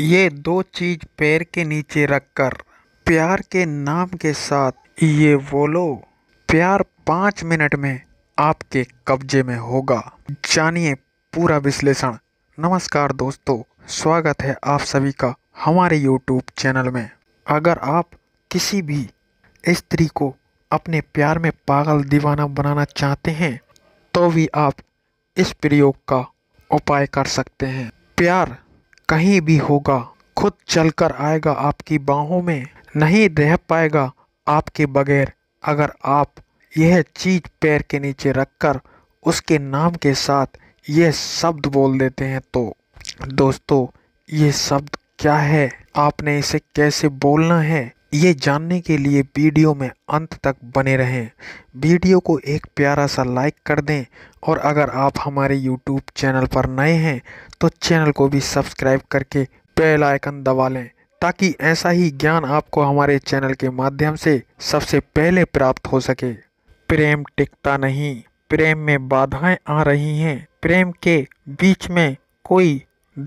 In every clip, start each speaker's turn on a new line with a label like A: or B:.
A: ये दो चीज पैर के नीचे रखकर प्यार के नाम के साथ ये बोलो प्यार पाँच मिनट में आपके कब्जे में होगा जानिए पूरा विश्लेषण नमस्कार दोस्तों स्वागत है आप सभी का हमारे YouTube चैनल में अगर आप किसी भी स्त्री को अपने प्यार में पागल दीवाना बनाना चाहते हैं तो भी आप इस प्रयोग का उपाय कर सकते हैं प्यार कहीं भी होगा खुद चलकर आएगा आपकी बाहों में नहीं रह पाएगा आपके बगैर अगर आप यह चीज पैर के नीचे रखकर उसके नाम के साथ यह शब्द बोल देते हैं तो दोस्तों ये शब्द क्या है आपने इसे कैसे बोलना है ये जानने के लिए वीडियो में अंत तक बने रहें वीडियो को एक प्यारा सा लाइक कर दें और अगर आप हमारे यूट्यूब चैनल पर नए हैं तो चैनल को भी सब्सक्राइब करके बेल आइकन दबा लें ताकि ऐसा ही ज्ञान आपको हमारे चैनल के माध्यम से सबसे पहले प्राप्त हो सके प्रेम टिकता नहीं प्रेम में बाधाएं आ रही हैं प्रेम के बीच में कोई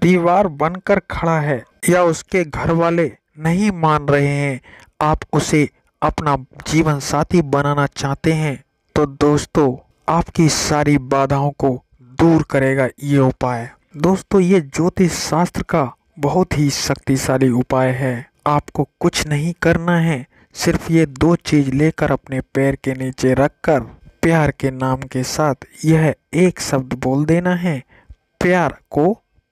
A: दीवार बनकर खड़ा है या उसके घर वाले नहीं मान रहे हैं आप उसे अपना जीवन साथी बनाना चाहते हैं तो दोस्तों आपकी सारी बाधाओं को दूर करेगा ये उपाय दोस्तों ये ज्योतिष शास्त्र का बहुत ही शक्तिशाली उपाय है आपको कुछ नहीं करना है सिर्फ ये दो चीज लेकर अपने पैर के नीचे रखकर प्यार के नाम के साथ यह एक शब्द बोल देना है प्यार को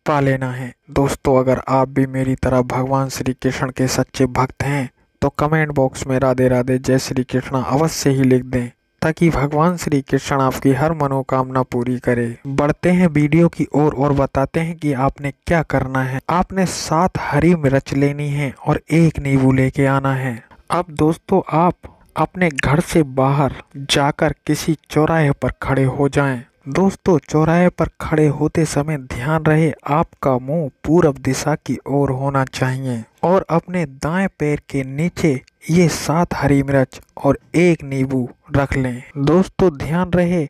A: पा लेना है दोस्तों अगर आप भी मेरी तरह भगवान श्री कृष्ण के सच्चे भक्त हैं तो कमेंट बॉक्स में राधे राधे जय श्री कृष्ण अवश्य ही लिख दें ताकि भगवान श्री कृष्ण आपकी हर मनोकामना पूरी करे बढ़ते हैं वीडियो की ओर और, और बताते हैं कि आपने क्या करना है आपने सात हरी मिर्च लेनी है और एक नींबू लेके आना है अब दोस्तों आप अपने घर से बाहर जाकर किसी चौराहे पर खड़े हो जाएं दोस्तों चौराहे पर खड़े होते समय ध्यान रहे आपका मुंह पूरब दिशा की ओर होना चाहिए और अपने दाएं पैर के नीचे ये सात हरी मिर्च और एक नींबू रख लें दोस्तों ध्यान रहे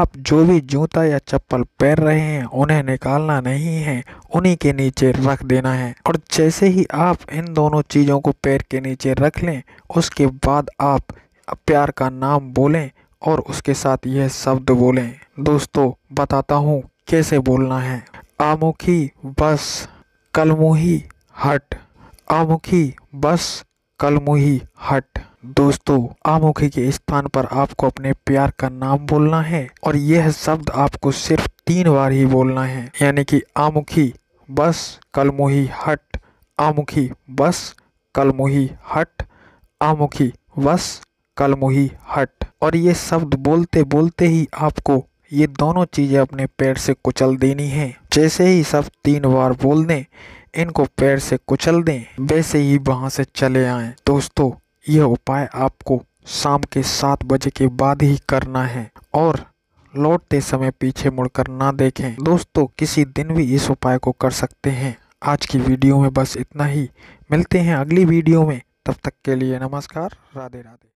A: आप जो भी जूता या चप्पल पहन रहे हैं उन्हें निकालना नहीं है उन्हीं के नीचे रख देना है और जैसे ही आप इन दोनों चीज़ों को पैर के नीचे रख लें उसके बाद आप प्यार का नाम बोलें और उसके साथ यह शब्द बोलें दोस्तों बताता हूँ कैसे बोलना है आमुखी बस कलमुही हट आमुखी बस कलमुही हट दोस्तों आमुखी के स्थान पर आपको अपने प्यार का नाम बोलना है और यह शब्द आपको सिर्फ तीन बार ही बोलना है यानी कि आमुखी बस कलमुही हट आमुखी बस कलमुही हट आमुखी बस कलमुही हट और ये शब्द बोलते बोलते ही आपको ये दोनों चीज़ें अपने पैर से कुचल देनी है जैसे ही सब तीन बार बोल दें इनको पैर से कुचल दें वैसे ही वहाँ से चले आए दोस्तों यह उपाय आपको शाम के सात बजे के बाद ही करना है और लौटते समय पीछे मुड़कर ना देखें दोस्तों किसी दिन भी इस उपाय को कर सकते हैं आज की वीडियो में बस इतना ही मिलते हैं अगली वीडियो में तब तक के लिए नमस्कार राधे राधे